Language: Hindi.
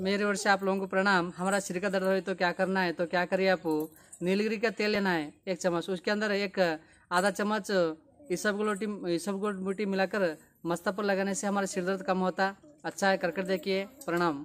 मेरी ओर से आप लोगों को प्रणाम हमारा सिर का दर्द हो तो क्या करना है तो क्या करिए आप नीलगिरी का तेल लेना है एक चम्मच उसके अंदर एक आधा चम्मच इसब गुलोटी इसब सब बूटी मिलाकर मस्ता पर लगाने से हमारा सिर दर्द कम होता अच्छा है करके देखिए प्रणाम